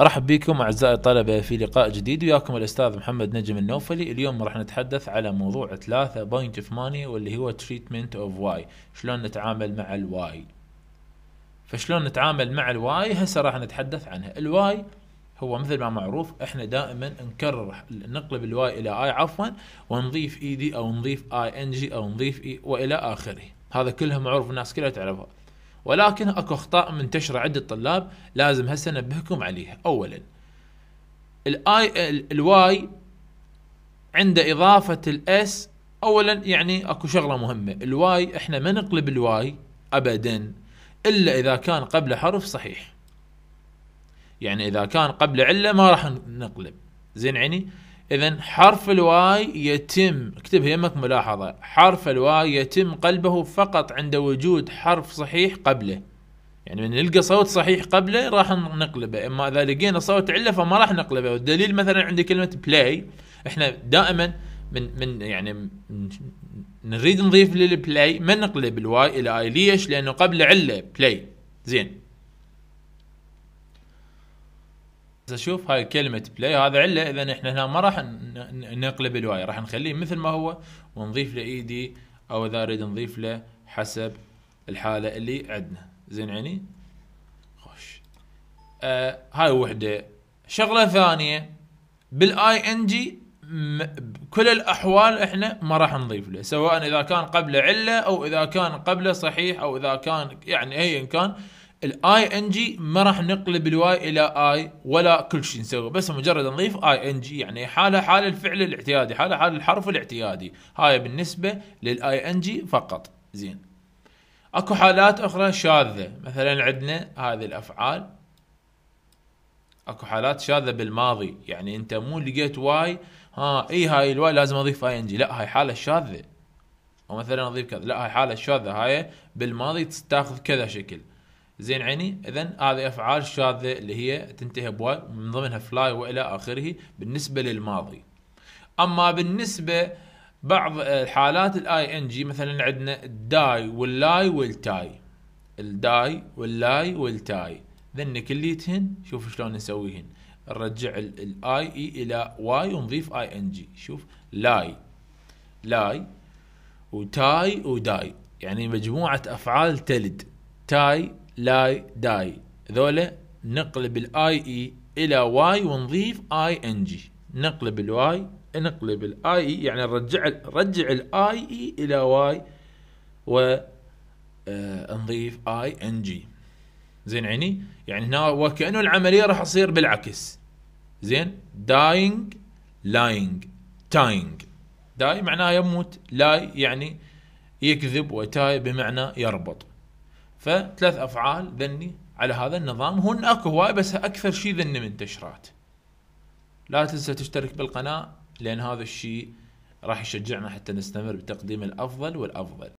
ارحب بكم اعزائي الطلبه في لقاء جديد وياكم الاستاذ محمد نجم النوفلي اليوم راح نتحدث على موضوع ثلاثة بوينت اوف ماني واللي هو تريتمنت اوف واي شلون نتعامل مع الواي فشلون نتعامل مع الواي هسه راح نتحدث عنها الواي هو مثل ما معروف احنا دائما نكرر نقلب الواي الى اي عفوا ونضيف اي e دي او نضيف اي ان جي او نضيف اي e والى اخره هذا كلها معروف الناس كلها تعرفها ولكن اكو اخطاء منتشره عند الطلاب لازم هسه انبهكم عليها اولا الاي الواي عند اضافه الاس اولا يعني اكو شغله مهمه الواي احنا ما نقلب الواي ابدا الا اذا كان قبل حرف صحيح يعني اذا كان قبل عله ما راح نقلب زين عيني اذا حرف الواي يتم اكتب يمك ملاحظه حرف الواي يتم قلبه فقط عند وجود حرف صحيح قبله يعني من نلقى صوت صحيح قبله راح نقلبه اما اذا لقينا صوت عله فما راح نقلبه والدليل مثلا عندي كلمه بلاي احنا دائما من من يعني نريد نضيف للبلاي ما نقلب الواي الى اي ليش؟ لانه قبل عله بلاي زين شوف هاي كلمه بلاي هذا عله اذا احنا هنا ما راح نقلب الواي راح نخليه مثل ما هو ونضيف له اي e دي او اذا اريد نضيف له حسب الحاله اللي عندنا زين عيني خوش آه هاي وحده شغله ثانيه بالاي ان جي بكل الاحوال احنا ما راح نضيف له سواء اذا كان قبله عله او اذا كان قبله صحيح او اذا كان يعني ايا كان الاي ان جي ما راح نقلب الواي الى اي ولا كل شيء نسوي بس مجرد نضيف اي ان جي يعني حاله حال الفعل الاعتيادي حاله حال الحرف الاعتيادي هاي بالنسبه للاي ان جي فقط زين اكو حالات اخرى شاذه مثلا عندنا هذه الافعال اكو حالات شاذه بالماضي يعني انت مو لقيت واي ها اي هاي الواي لازم اضيف اي ان جي لا هاي حاله شاذه ومثلا اضيف كذا لا هاي حاله شاذه هاي بالماضي تاخذ كذا شكل زين عيني اذا هذه افعال شاذه اللي هي تنتهي بواي من ضمنها فلاي والى اخره بالنسبه للماضي اما بالنسبه بعض الحالات الاي ان جي مثلا عندنا الداي واللاي والتاي الداي واللاي والتاي ذن كليتهن شوف شلون نسويهن نرجع الاي اي الى واي ونضيف اي ان جي شوف لاي لاي وتاي وداي يعني مجموعه افعال تلد تاي لاي داي ذولا نقلب الاي اي الى واي ونضيف اي ان جي نقلب الواي نقلب الاي اي يعني نرجع رجع الاي اي الى واي ونضيف آه، اي ان جي زين عيني يعني هنا وكانه العمليه راح تصير بالعكس زين داينج لاينج تاينج داي معناه يموت لاي يعني يكذب وتاي بمعنى يربط فثلاث افعال ذني على هذا النظام هن اكو هواي بس اكثر شيء ذن منتشرات لا تنسى تشترك بالقناه لان هذا الشيء راح يشجعنا حتى نستمر بتقديم الافضل والافضل